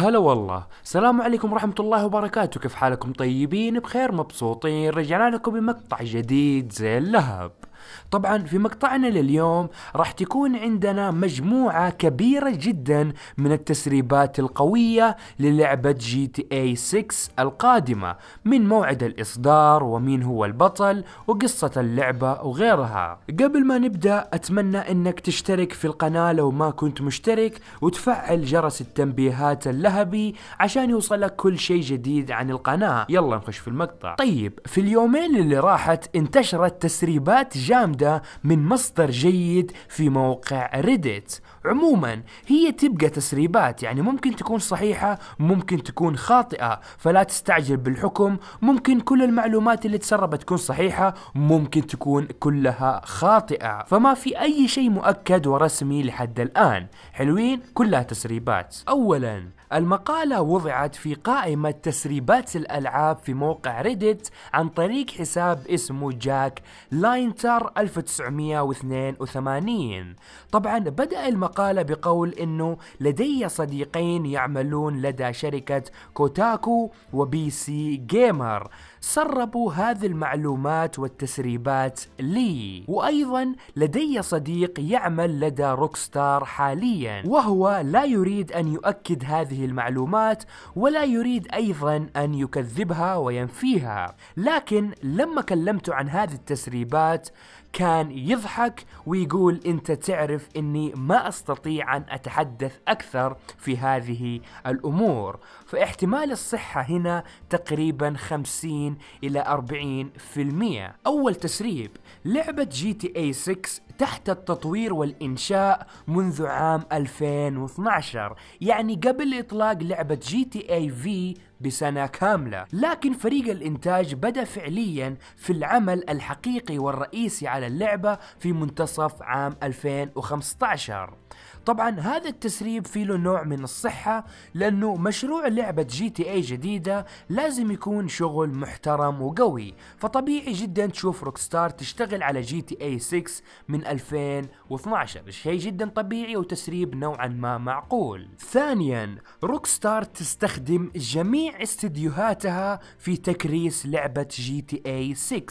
هلا والله السلام عليكم ورحمة الله وبركاته كيف حالكم طيبين بخير مبسوطين رجعنا لكم بمقطع جديد زي اللهب طبعا في مقطعنا لليوم راح تكون عندنا مجموعة كبيرة جدا من التسريبات القوية للعبة جي تي اي 6 القادمة من موعد الاصدار ومين هو البطل وقصة اللعبة وغيرها قبل ما نبدأ اتمنى انك تشترك في القناة لو ما كنت مشترك وتفعل جرس التنبيهات اللهبي عشان يوصلك كل شيء جديد عن القناة يلا نخش في المقطع طيب في اليومين اللي راحت انتشرت تسريبات جديدة الجامدة من مصدر جيد في موقع ريديت عموما هي تبقى تسريبات يعني ممكن تكون صحيحة ممكن تكون خاطئة فلا تستعجل بالحكم ممكن كل المعلومات اللي تسربت تكون صحيحة ممكن تكون كلها خاطئة فما في أي شيء مؤكد ورسمي لحد الآن حلوين كلها تسريبات أولا المقالة وضعت في قائمة تسريبات الألعاب في موقع ريديت عن طريق حساب اسمه جاك لاينتر 1982 طبعا بدأ المقالة بقول أنه لدي صديقين يعملون لدى شركة كوتاكو وبي سي جيمر سربوا هذه المعلومات والتسريبات لي وأيضا لدي صديق يعمل لدى روكستار حاليا وهو لا يريد أن يؤكد هذه هذه المعلومات ولا يريد أيضا أن يكذبها وينفيها لكن لما كلمته عن هذه التسريبات كان يضحك ويقول انت تعرف اني ما استطيع ان اتحدث اكثر في هذه الامور فاحتمال الصحة هنا تقريبا 50 الى 40% اول تسريب لعبة جي تي اي 6 تحت التطوير والإنشاء منذ عام 2012 يعني قبل إطلاق لعبة جي تي اي في بسنة كاملة لكن فريق الإنتاج بدأ فعليا في العمل الحقيقي والرئيسي على اللعبة في منتصف عام 2015 طبعا هذا التسريب فيه له نوع من الصحة لأنه مشروع لعبة جي تي اي جديدة لازم يكون شغل محترم وقوي فطبيعي جدا تشوف روكستار تشتغل على جي تي اي 6 من 2012 شيء جدا طبيعي وتسريب نوعا ما معقول ثانيا روكستار تستخدم جميع استديوهاتها في تكريس لعبة جي تي اي 6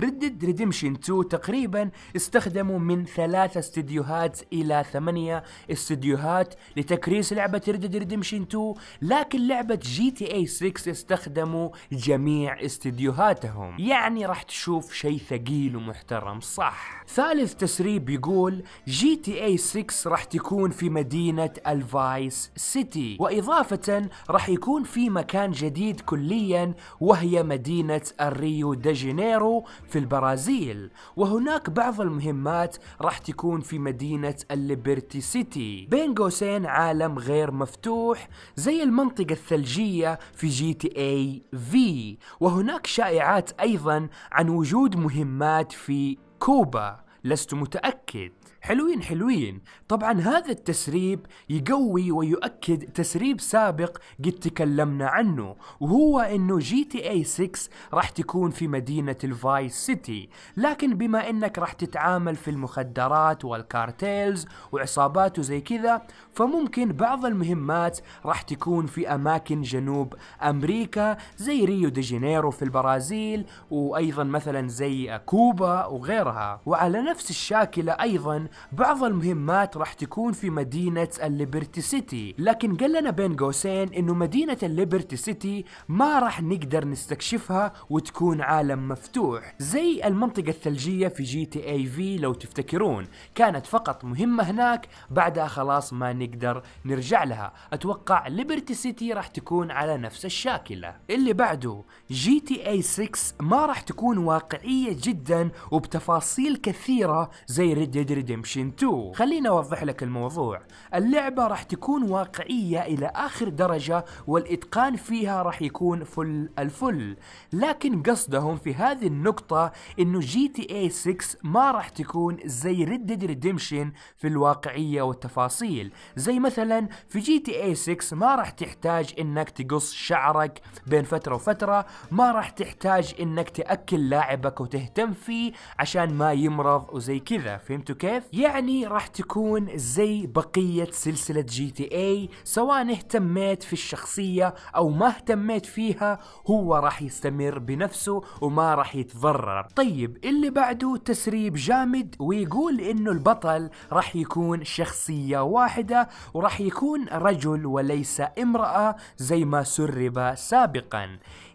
ردد ريديمشن 2 تقريبا استخدموا من ثلاثة استديوهات إلى ثمانية استديوهات لتكريس لعبة ردد ريديمشن 2 لكن لعبة جي تي اي 6 استخدموا جميع استديوهاتهم يعني راح تشوف شيء ثقيل ومحترم صح ثالث تسريب يقول جي تي اي 6 راح تكون في مدينة الفايس سيتي وإضافة راح يكون في مكان مكان جديد كليا وهي مدينة الريو دي جانيرو في البرازيل وهناك بعض المهمات راح تكون في مدينة الليبرتي سيتي بين قوسين عالم غير مفتوح زي المنطقة الثلجية في جي تي اي في وهناك شائعات ايضا عن وجود مهمات في كوبا لست متأكد حلوين حلوين طبعا هذا التسريب يقوي ويؤكد تسريب سابق قد تكلمنا عنه وهو انه جي تي اي 6 راح تكون في مدينة الفايس سيتي لكن بما انك راح تتعامل في المخدرات والكارتيلز وعصابات وزي كذا فممكن بعض المهمات راح تكون في اماكن جنوب امريكا زي ريو دي جانيرو في البرازيل وايضا مثلا زي كوبا وغيرها وعلى نفس بنفس الشاكلة أيضا بعض المهمات راح تكون في مدينة الليبرتي سيتي لكن قال لنا بين قوسين أنه مدينة الليبرتي سيتي ما راح نقدر نستكشفها وتكون عالم مفتوح زي المنطقة الثلجية في جي تي اي في لو تفتكرون كانت فقط مهمة هناك بعدها خلاص ما نقدر نرجع لها أتوقع ليبرتي سيتي راح تكون على نفس الشاكلة اللي بعده جي تي اي 6 ما راح تكون واقعية جدا وبتفاصيل كثيرة كبيرة زي Red Dead Redemption 2 خليني أوضح لك الموضوع اللعبة راح تكون واقعية إلى آخر درجة والإتقان فيها راح يكون فل الفل لكن قصدهم في هذه النقطة إنه جي تي اي 6 ما راح تكون زي Red Dead Redemption في الواقعية والتفاصيل زي مثلا في جي تي اي 6 ما راح تحتاج إنك تقص شعرك بين فترة وفترة ما راح تحتاج إنك تأكل لاعبك وتهتم فيه عشان ما يمرض وزي كذا فهمتوا كيف؟ يعني راح تكون زي بقية سلسلة جي تي اي سواء اهتميت في الشخصية او ما اهتميت فيها هو راح يستمر بنفسه وما راح يتضرر طيب اللي بعده تسريب جامد ويقول انه البطل راح يكون شخصية واحدة وراح يكون رجل وليس امرأة زي ما سرب سابقا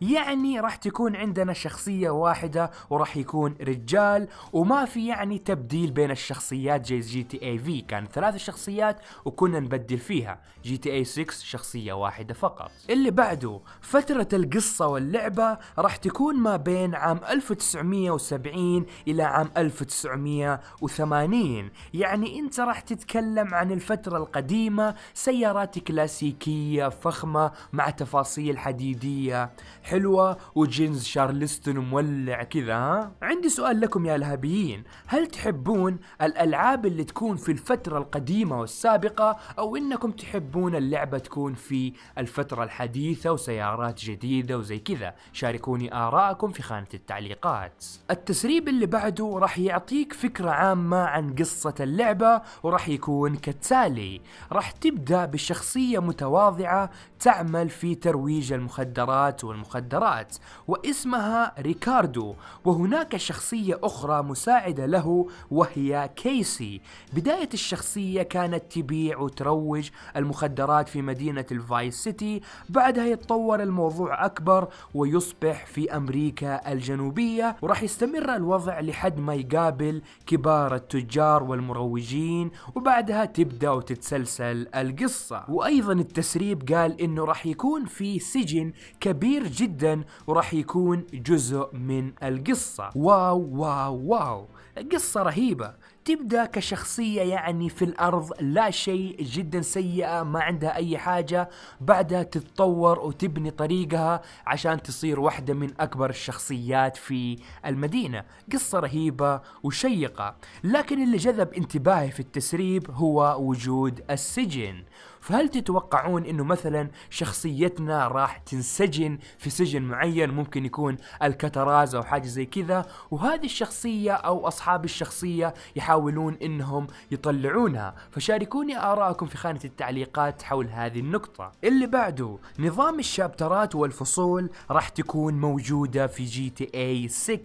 يعني راح تكون عندنا شخصية واحدة وراح يكون رجال وما في يعني يعني تبديل بين الشخصيات جيز جي تي اي في كان ثلاث شخصيات وكنا نبدل فيها جي تي اي 6 شخصية واحدة فقط اللي بعده فترة القصة واللعبة راح تكون ما بين عام 1970 إلى عام 1980 يعني أنت راح تتكلم عن الفترة القديمة سيارات كلاسيكية فخمة مع تفاصيل حديدية حلوة وجينز شارلستون مولع كذا ها عندي سؤال لكم يا الهبيين هل تحبون الألعاب اللي تكون في الفترة القديمة والسابقة أو إنكم تحبون اللعبة تكون في الفترة الحديثة وسيارات جديدة وزي كذا شاركوني آراءكم في خانة التعليقات التسريب اللي بعده راح يعطيك فكرة عامة عن قصة اللعبة وراح يكون كالتالي راح تبدأ بشخصية متواضعة تعمل في ترويج المخدرات والمخدرات واسمها ريكاردو وهناك شخصية أخرى مساعدة له له وهي كيسي بداية الشخصية كانت تبيع وتروج المخدرات في مدينة الفايس سيتي بعدها يتطور الموضوع أكبر ويصبح في أمريكا الجنوبية وراح يستمر الوضع لحد ما يقابل كبار التجار والمروجين وبعدها تبدأ وتتسلسل القصة وأيضا التسريب قال إنه راح يكون في سجن كبير جدا وراح يكون جزء من القصة واو واو واو قصة رهيبة تبدا كشخصيه يعني في الارض لا شيء جدا سيئه ما عندها اي حاجه بعدها تتطور وتبني طريقها عشان تصير واحده من اكبر الشخصيات في المدينه قصه رهيبه وشيقه لكن اللي جذب انتباهي في التسريب هو وجود السجن فهل تتوقعون انه مثلا شخصيتنا راح تنسجن في سجن معين ممكن يكون الكتراز او حاجه زي كذا وهذه الشخصيه او اصحاب الشخصيه يحاولون يحاولون انهم يطلعونها فشاركوني آراءكم في خانة التعليقات حول هذه النقطة اللي بعده نظام الشابترات والفصول راح تكون موجودة في جي تي اي 6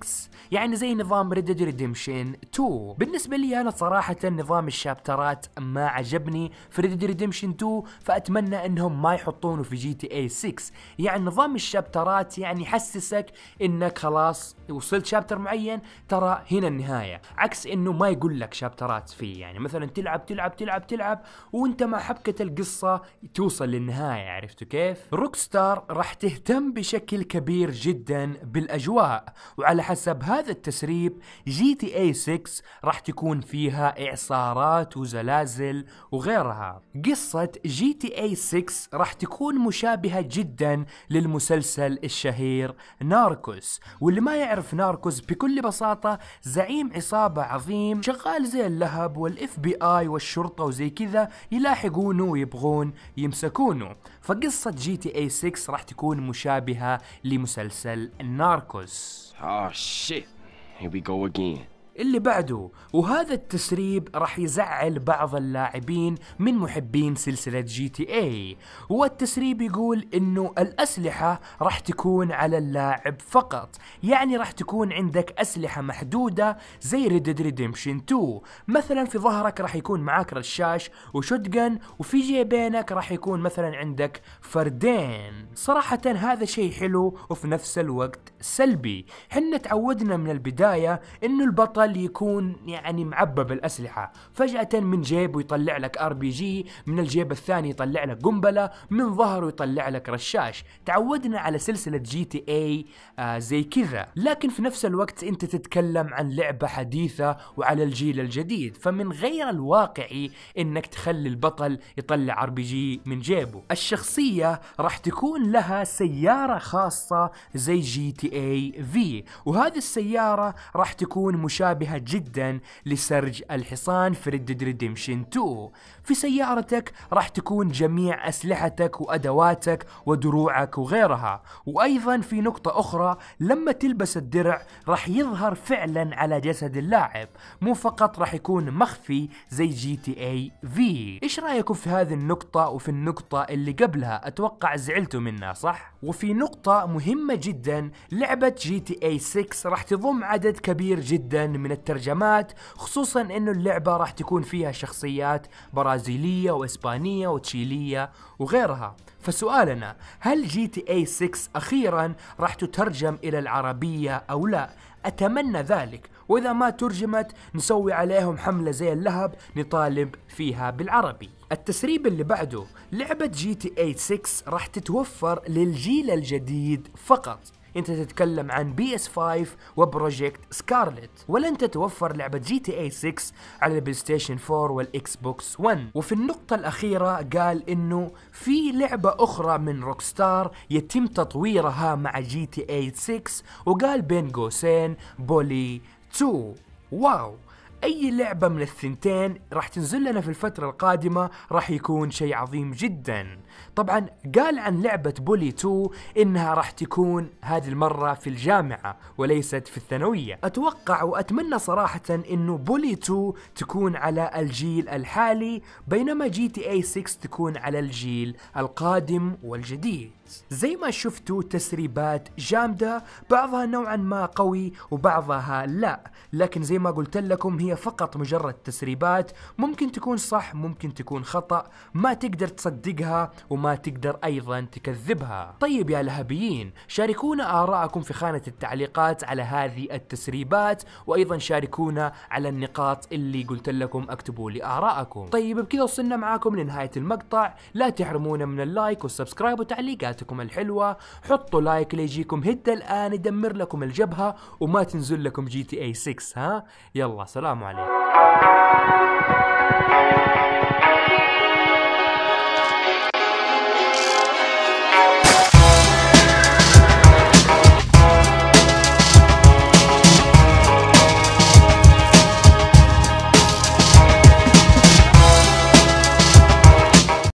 يعني زي نظام ريدد ريديمشن 2 بالنسبة لي أنا صراحة نظام الشابترات ما عجبني في ريدد ريديمشن 2 فأتمنى أنهم ما يحطونه في جي تي اي 6 يعني نظام الشابترات يعني يحسسك أنك خلاص وصلت شابتر معين ترى هنا النهاية عكس أنه ما يقول لك شابترات فيه يعني مثلا تلعب تلعب تلعب تلعب وانت مع حبكة القصة توصل للنهاية عرفتوا كيف؟ روكستار راح تهتم بشكل كبير جدا بالاجواء وعلى حسب هذا التسريب جي تي اي 6 راح تكون فيها اعصارات وزلازل وغيرها قصة جي تي اي 6 راح تكون مشابهة جدا للمسلسل الشهير ناركوس واللي ما يعرف ناركوس بكل بساطة زعيم عصابة عظيم شغال قال زي اللهب والاف بي اي والشرطه وزي كذا يلاحقونه ويبغون يمسكونه فقصه جي تي اي 6 راح تكون مشابهه لمسلسل الناركوس Oh shit. Here we go again. اللي بعده وهذا التسريب راح يزعل بعض اللاعبين من محبين سلسلة جي تي اي والتسريب يقول انه الاسلحة راح تكون على اللاعب فقط يعني راح تكون عندك اسلحة محدودة زي ريد ريديمشن 2 مثلا في ظهرك راح يكون معاك رشاش وشوتجن وفي جيبينك راح يكون مثلا عندك فردين صراحة هذا شيء حلو وفي نفس الوقت سلبي حنا تعودنا من البداية انه البطل البطل يكون يعني معبى بالاسلحه فجاه من جيب ويطلع لك ار بي جي من الجيب الثاني يطلع لك قنبله من ظهره يطلع لك رشاش تعودنا على سلسله جي تي اي آه زي كذا لكن في نفس الوقت انت تتكلم عن لعبه حديثه وعلى الجيل الجديد فمن غير الواقعي انك تخلي البطل يطلع ار بي جي من جيبه الشخصيه راح تكون لها سياره خاصه زي جي تي اي في وهذه السياره راح تكون مشابهه مشابهة جدا لسرج الحصان في ريد ريديمشن 2 في سيارتك راح تكون جميع أسلحتك وأدواتك ودروعك وغيرها وأيضا في نقطة أخرى لما تلبس الدرع راح يظهر فعلا على جسد اللاعب مو فقط راح يكون مخفي زي جي تي اي في ايش رايكم في هذه النقطة وفي النقطة اللي قبلها اتوقع زعلتوا منها صح وفي نقطة مهمة جدا لعبة جي تي اي 6 راح تضم عدد كبير جدا من من الترجمات خصوصا انه اللعبة راح تكون فيها شخصيات برازيلية واسبانية وتشيلية وغيرها فسؤالنا هل جي تي اي 6 اخيرا راح تترجم الى العربية او لا اتمنى ذلك واذا ما ترجمت نسوي عليهم حملة زي اللهب نطالب فيها بالعربي التسريب اللي بعده لعبة جي تي اي 6 راح تتوفر للجيل الجديد فقط انت تتكلم عن بي اس 5 وبروجكت سكارلت ولن تتوفر لعبة جي تي اي 6 على البلاي ستيشن 4 والاكس بوكس 1 وفي النقطة الأخيرة قال انه في لعبة أخرى من روكستار يتم تطويرها مع جي تي اي 6 وقال بين قوسين بولي 2 واو اي لعبة من الثنتين راح تنزل لنا في الفترة القادمة راح يكون شيء عظيم جدا طبعا قال عن لعبة بولي 2 انها راح تكون هذه المرة في الجامعة وليست في الثانوية اتوقع واتمنى صراحة انه بولي 2 تكون على الجيل الحالي بينما جي تي اي 6 تكون على الجيل القادم والجديد زي ما شفتوا تسريبات جامدة بعضها نوعا ما قوي وبعضها لا لكن زي ما قلت لكم هي فقط مجرد تسريبات ممكن تكون صح ممكن تكون خطأ ما تقدر تصدقها وما تقدر أيضا تكذبها طيب يا لهبيين شاركونا آراءكم في خانة التعليقات على هذه التسريبات وأيضا شاركونا على النقاط اللي قلت لكم اكتبوا لي آراءكم طيب بكذا وصلنا معاكم لنهاية المقطع لا تحرمونا من اللايك والسبسكرايب وتعليقاتكم الحلوة حطوا لايك ليجيكم هدى الآن يدمر لكم الجبهة وما تنزل لكم جي تي اي 6 ها يلا سلام अस्सलाम वालेकुम